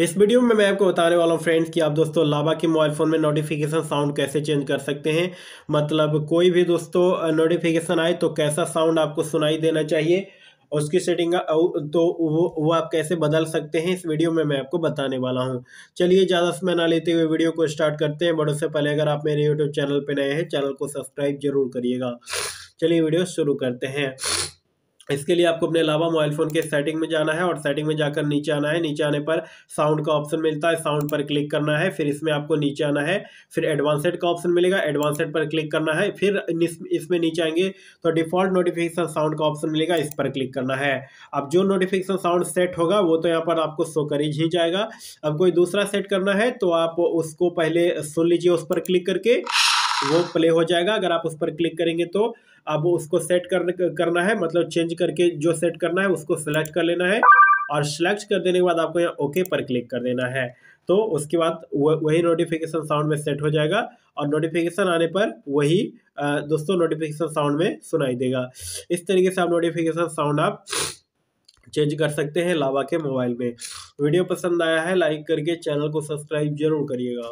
इस वीडियो में मैं आपको बताने वाला हूँ फ्रेंड्स कि आप दोस्तों लावा के मोबाइल फ़ोन में नोटिफिकेशन साउंड कैसे चेंज कर सकते हैं मतलब कोई भी दोस्तों नोटिफिकेशन आए तो कैसा साउंड आपको सुनाई देना चाहिए उसकी सेटिंग तो वो वो आप कैसे बदल सकते हैं इस वीडियो में मैं आपको बताने वाला हूं चलिए ज़्यादा समय ना लेते हुए वीडियो को स्टार्ट करते हैं बट उससे पहले अगर आप मेरे यूट्यूब चैनल पर नए हैं चैनल को सब्सक्राइब जरूर करिएगा चलिए वीडियो शुरू करते हैं इसके लिए आपको अपने अलावा मोबाइल फ़ोन के सेटिंग में जाना है और सेटिंग में जाकर नीचे आना है नीचे आने पर साउंड का ऑप्शन मिलता है साउंड पर क्लिक करना है फिर इसमें आपको नीचे आना है फिर एडवांसेड का ऑप्शन मिलेगा एडवांसेड पर क्लिक करना है फिर इसमें नीचे आएंगे तो डिफ़ॉल्ट नोटिफिकेशन साउंड का ऑप्शन मिलेगा इस पर क्लिक करना है अब जो नोटिफिकेशन साउंड सेट होगा वो तो यहाँ पर आपको शो कर ही जाएगा अब कोई दूसरा सेट करना है तो आप उसको पहले सुन लीजिए उस पर क्लिक करके वो प्ले हो जाएगा अगर आप उस पर क्लिक करेंगे तो अब उसको सेट कर करना है मतलब चेंज करके जो सेट करना है उसको सेलेक्ट कर लेना है और सेलेक्ट कर देने के बाद आपको यहाँ ओके पर क्लिक कर देना है तो उसके बाद वही नोटिफिकेशन साउंड में सेट हो जाएगा और नोटिफिकेशन आने पर वही दोस्तों नोटिफिकेशन साउंड में सुनाई देगा इस तरीके से आप नोटिफिकेशन साउंड आप चेंज कर सकते हैं लावा के मोबाइल में वीडियो पसंद आया है लाइक करके चैनल को सब्सक्राइब जरूर करिएगा